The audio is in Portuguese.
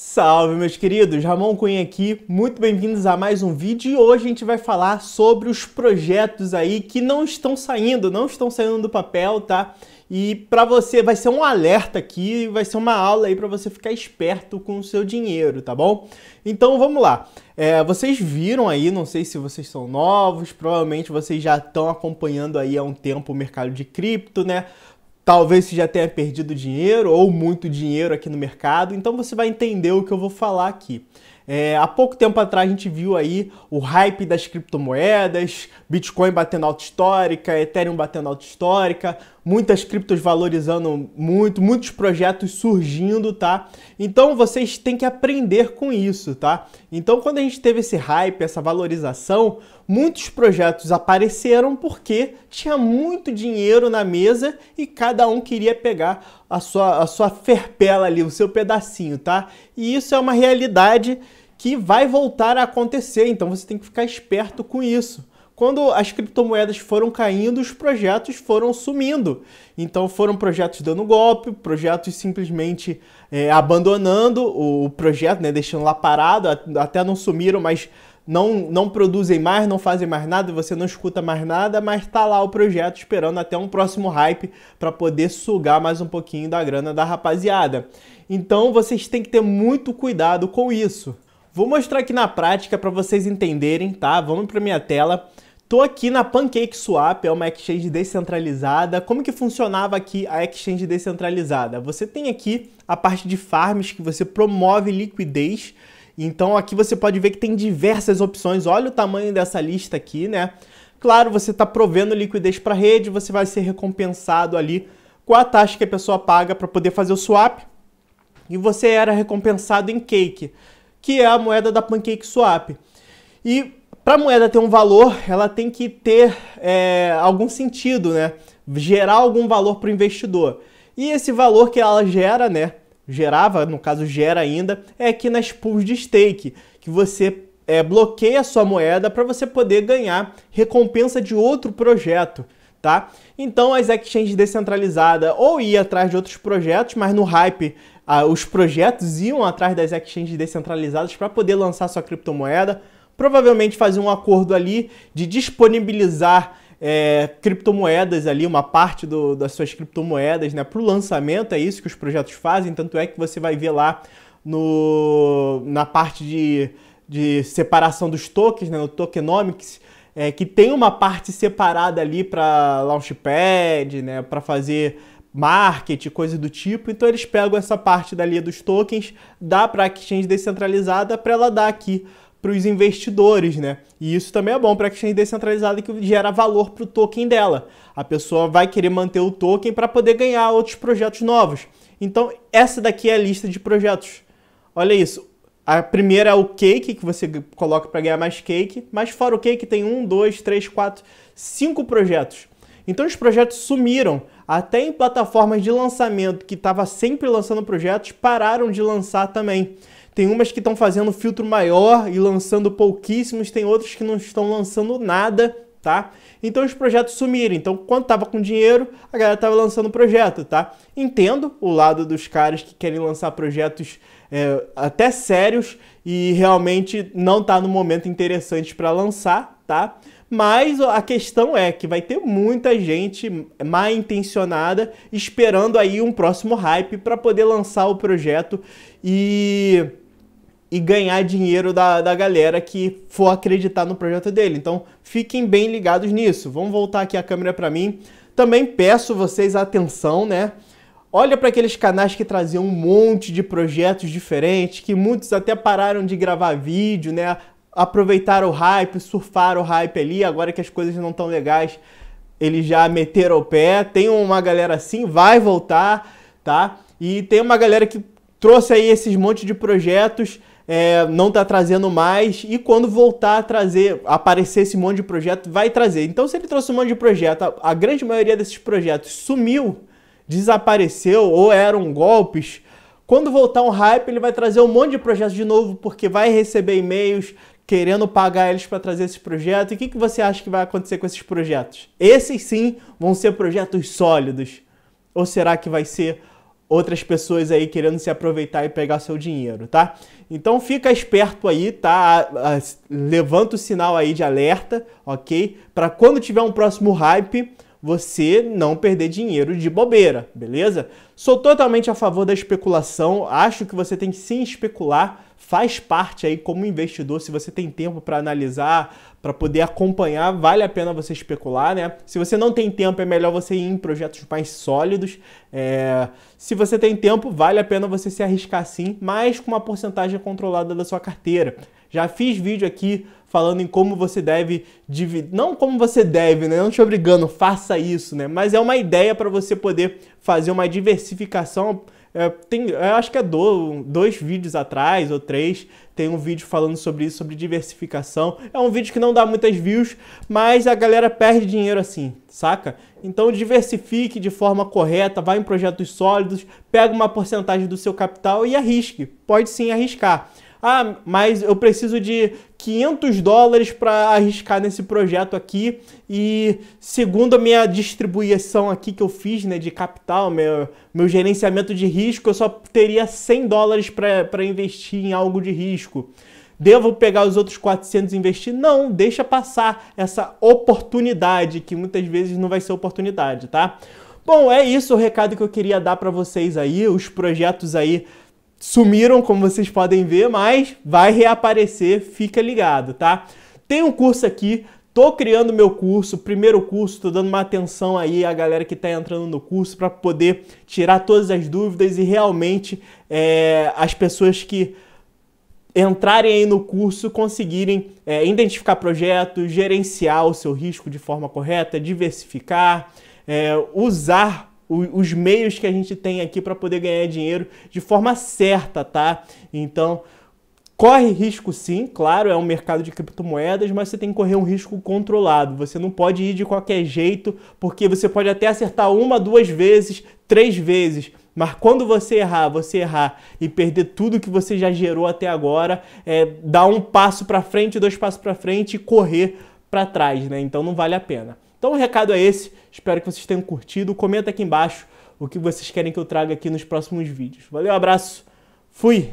Salve, meus queridos! Ramon Cunha aqui, muito bem-vindos a mais um vídeo e hoje a gente vai falar sobre os projetos aí que não estão saindo, não estão saindo do papel, tá? E para você vai ser um alerta aqui, vai ser uma aula aí para você ficar esperto com o seu dinheiro, tá bom? Então vamos lá. É, vocês viram aí, não sei se vocês são novos, provavelmente vocês já estão acompanhando aí há um tempo o mercado de cripto, né? Talvez você já tenha perdido dinheiro ou muito dinheiro aqui no mercado, então você vai entender o que eu vou falar aqui. É, há pouco tempo atrás a gente viu aí o hype das criptomoedas, Bitcoin batendo alta histórica, Ethereum batendo alta histórica, muitas criptos valorizando muito, muitos projetos surgindo, tá? Então vocês têm que aprender com isso, tá? Então quando a gente teve esse hype, essa valorização, muitos projetos apareceram porque tinha muito dinheiro na mesa e cada um queria pegar a sua, a sua ferpela ali, o seu pedacinho, tá? E isso é uma realidade que vai voltar a acontecer, então você tem que ficar esperto com isso quando as criptomoedas foram caindo, os projetos foram sumindo. Então foram projetos dando golpe, projetos simplesmente é, abandonando o projeto, né, deixando lá parado, até não sumiram, mas não, não produzem mais, não fazem mais nada, você não escuta mais nada, mas tá lá o projeto esperando até um próximo hype para poder sugar mais um pouquinho da grana da rapaziada. Então vocês têm que ter muito cuidado com isso. Vou mostrar aqui na prática para vocês entenderem, tá? Vamos para minha tela. Tô aqui na PancakeSwap, é uma exchange descentralizada. Como que funcionava aqui a exchange descentralizada? Você tem aqui a parte de farms que você promove liquidez. Então aqui você pode ver que tem diversas opções. Olha o tamanho dessa lista aqui, né? Claro, você está provendo liquidez para a rede, você vai ser recompensado ali com a taxa que a pessoa paga para poder fazer o swap. E você era recompensado em Cake, que é a moeda da PancakeSwap. E para a moeda ter um valor, ela tem que ter é, algum sentido, né? Gerar algum valor para o investidor. E esse valor que ela gera, né? Gerava, no caso gera ainda, é aqui nas pools de stake, que você é, bloqueia a sua moeda para você poder ganhar recompensa de outro projeto, tá? Então as exchanges descentralizadas ou iam atrás de outros projetos, mas no hype ah, os projetos iam atrás das exchanges descentralizadas para poder lançar sua criptomoeda provavelmente fazer um acordo ali de disponibilizar é, criptomoedas ali, uma parte do, das suas criptomoedas né, para o lançamento, é isso que os projetos fazem, tanto é que você vai ver lá no, na parte de, de separação dos tokens, né, no tokenomics, é, que tem uma parte separada ali para launchpad, né, para fazer market, coisa do tipo. Então eles pegam essa parte dali dos tokens, dá para a exchange descentralizada para ela dar aqui para os investidores, né? E isso também é bom para a exchange descentralizada que gera valor para o token dela. A pessoa vai querer manter o token para poder ganhar outros projetos novos. Então, essa daqui é a lista de projetos. Olha isso. A primeira é o cake, que você coloca para ganhar mais cake, mas fora o cake tem um, dois, três, quatro, cinco projetos. Então os projetos sumiram. Até em plataformas de lançamento que estava sempre lançando projetos, pararam de lançar também. Tem umas que estão fazendo filtro maior e lançando pouquíssimos, tem outras que não estão lançando nada, tá? Então os projetos sumiram. Então, quando tava com dinheiro, a galera tava lançando projeto, tá? Entendo o lado dos caras que querem lançar projetos é, até sérios e realmente não tá no momento interessante para lançar, tá? Mas a questão é que vai ter muita gente mal intencionada esperando aí um próximo hype para poder lançar o projeto e e ganhar dinheiro da, da galera que for acreditar no projeto dele. Então, fiquem bem ligados nisso. Vamos voltar aqui a câmera para mim. Também peço vocês atenção, né? Olha para aqueles canais que traziam um monte de projetos diferentes, que muitos até pararam de gravar vídeo, né? Aproveitaram o hype, surfaram o hype ali, agora que as coisas não estão legais, eles já meteram o pé. Tem uma galera assim, vai voltar, tá? E tem uma galera que trouxe aí esses monte de projetos é, não está trazendo mais, e quando voltar a trazer, aparecer esse monte de projeto, vai trazer. Então, se ele trouxe um monte de projeto, a, a grande maioria desses projetos sumiu, desapareceu ou eram golpes. Quando voltar um hype, ele vai trazer um monte de projetos de novo, porque vai receber e-mails querendo pagar eles para trazer esse projeto. E o que, que você acha que vai acontecer com esses projetos? Esses sim vão ser projetos sólidos. Ou será que vai ser outras pessoas aí querendo se aproveitar e pegar seu dinheiro, tá? Então fica esperto aí, tá? Levanta o sinal aí de alerta, ok? Para quando tiver um próximo hype, você não perder dinheiro de bobeira, beleza? Sou totalmente a favor da especulação, acho que você tem que sim especular, faz parte aí como investidor, se você tem tempo para analisar, para poder acompanhar, vale a pena você especular, né? Se você não tem tempo, é melhor você ir em projetos mais sólidos. É... Se você tem tempo, vale a pena você se arriscar sim, mas com uma porcentagem controlada da sua carteira. Já fiz vídeo aqui falando em como você deve dividir, não como você deve, né? Não te obrigando, faça isso, né? Mas é uma ideia para você poder fazer uma diversificação. É, tem, eu acho que é do, dois vídeos atrás ou três, tem um vídeo falando sobre isso, sobre diversificação. É um vídeo que não dá muitas views, mas a galera perde dinheiro assim, saca? Então diversifique de forma correta, vá em projetos sólidos, pega uma porcentagem do seu capital e arrisque. Pode sim arriscar ah, mas eu preciso de 500 dólares para arriscar nesse projeto aqui e segundo a minha distribuição aqui que eu fiz, né, de capital, meu, meu gerenciamento de risco, eu só teria 100 dólares para investir em algo de risco. Devo pegar os outros 400 e investir? Não, deixa passar essa oportunidade, que muitas vezes não vai ser oportunidade, tá? Bom, é isso o recado que eu queria dar para vocês aí. Os projetos aí sumiram, como vocês podem ver, mas vai reaparecer, fica ligado, tá? Tem um curso aqui, tô criando meu curso, primeiro curso, tô dando uma atenção aí à galera que tá entrando no curso para poder tirar todas as dúvidas e realmente é, as pessoas que entrarem aí no curso, conseguirem é, identificar projetos, gerenciar o seu risco de forma correta, diversificar, é, usar os meios que a gente tem aqui para poder ganhar dinheiro de forma certa, tá? Então, corre risco sim, claro, é um mercado de criptomoedas, mas você tem que correr um risco controlado. Você não pode ir de qualquer jeito, porque você pode até acertar uma, duas vezes, três vezes, mas quando você errar, você errar e perder tudo que você já gerou até agora, é dar um passo para frente, dois passos para frente e correr para trás, né? Então não vale a pena. Então o recado é esse, espero que vocês tenham curtido. Comenta aqui embaixo o que vocês querem que eu traga aqui nos próximos vídeos. Valeu, abraço, fui!